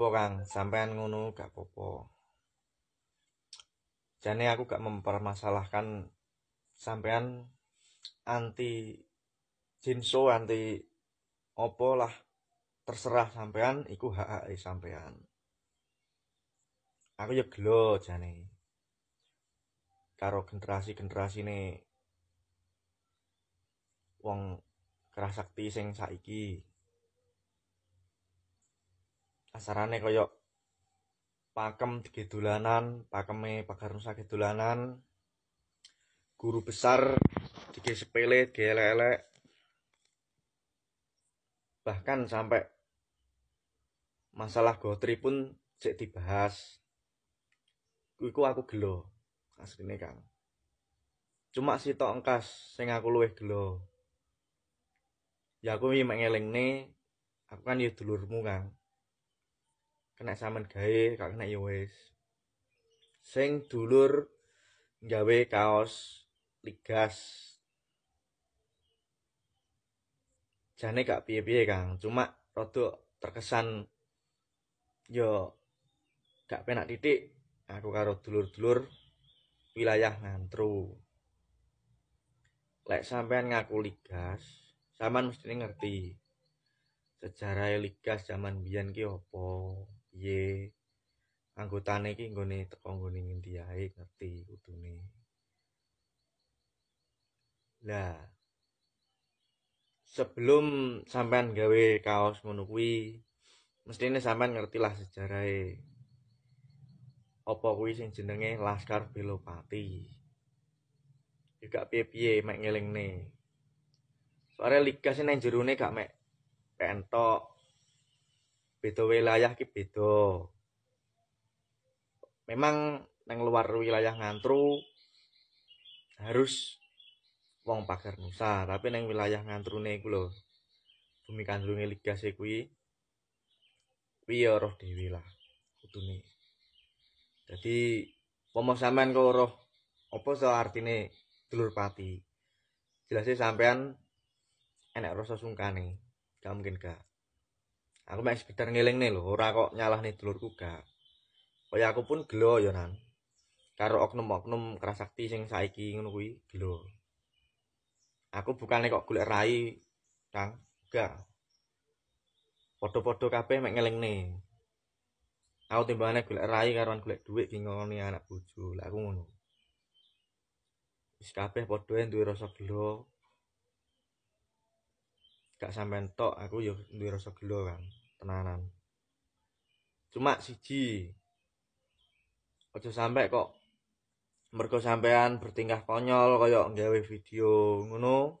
apa Kang, sampean ngono gak apa-apa. Jane aku gak mempermasalahkan sampean anti jinso anti opo lah terserah sampean iku hak hak e sampean aku ya gelo jane karo generasi generasi nih wong kerasakti sing saiki kasarane koyok pakem digedulanan pakeme pagar nusa gedulanan guru besar dige sepele dige elek-elek bahkan sampai masalah gotri pun cek dibahas iku aku gelo asline kan cuma tok engkas sing aku luwih gelo ya aku mek nih, aku kan ya dulurmu mungang kena saman gawe gak kena ya wis sing dulur gawe kaos ligas jane gak piye-piye Kang cuma rada terkesan yo ya, gak penak titik aku karo dulur-dulur wilayah ngantru lek sampean ngaku ligas sampean mesti ngerti sejarah ligas zaman biyen ki opo piye anggotane iki nggone teko nggone ngendi ae ngerti nih. lah sebelum sampean gawe kaos ngono kuwi mestine sampean ngertilah sejarahe apa kuwi sing jenenge Laskar Belopati juga piye-piye mek ngelingne soalnya liga sih nang jerone gak mek pentok beda wilayah ki beda memang neng luar wilayah ngantru harus wong pagar nusa tapi neng wilayah ngantrune iku lho bumi kandrunge liga Sekui, kuwi kuwi ya roh dewi lah jadi pomo sampean kok roh opo so artine dulur pati jelasnya sampean enak rasa sungkane gak mungkin gak aku mek sekedar ngeling nih lho ora kok nyalah nih dulurku gak kaya aku pun gelo yo ya, nan karo oknum-oknum kerasakti sing saiki ngono kuwi gelo aku bukannya kok golek rai kang gak podo-podo kape, mek nih. aku timbangane golek rai karoan golek duit ki nih anak bojo lah aku ngono wis kabeh podo duwe rasa gelo gak sampean tok aku yo duwe rasa gelo kan tenanan cuma siji ojo sampai kok mergo sampean bertingkah konyol koyo nggawe video ngono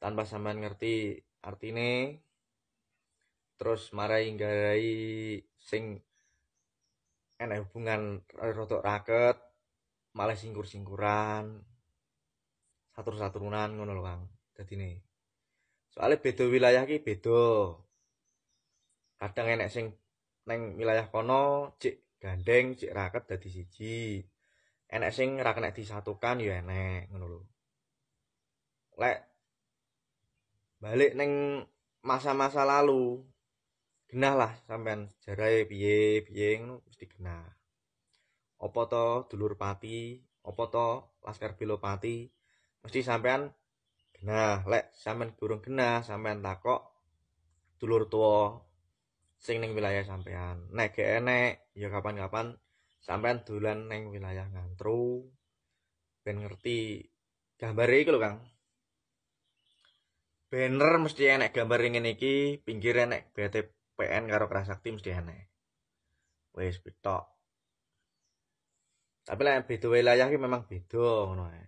tanpa sampean ngerti artine terus marai nggarai sing enak hubungan rotok raket malah singkur singkuran satur saturunan ngono loh kang jadi nih soalnya beda wilayah ki beda kadang enek sing neng wilayah kono cik gandeng cik raket dadi siji enek sing raket kena disatukan ya enek ngono lho lek balik neng masa-masa lalu genah lah sampean sejarah e, piye piye ngono mesti genah opo to dulur pati opo to laskar pilopati mesti sampean Nah, lek sampean durung genah, sampean takok dulur tua sing ning wilayah sampean. Nek gak enek, ya kapan-kapan sampean dolan ning wilayah ngantru ben ngerti gambar iki lho, Kang. Banner mesti enek gambar ini iki, pinggir enek BTPN karo Prasakti mesti enek. Wis pitok. Tapi lek beda wilayah ini memang beda ngono ae.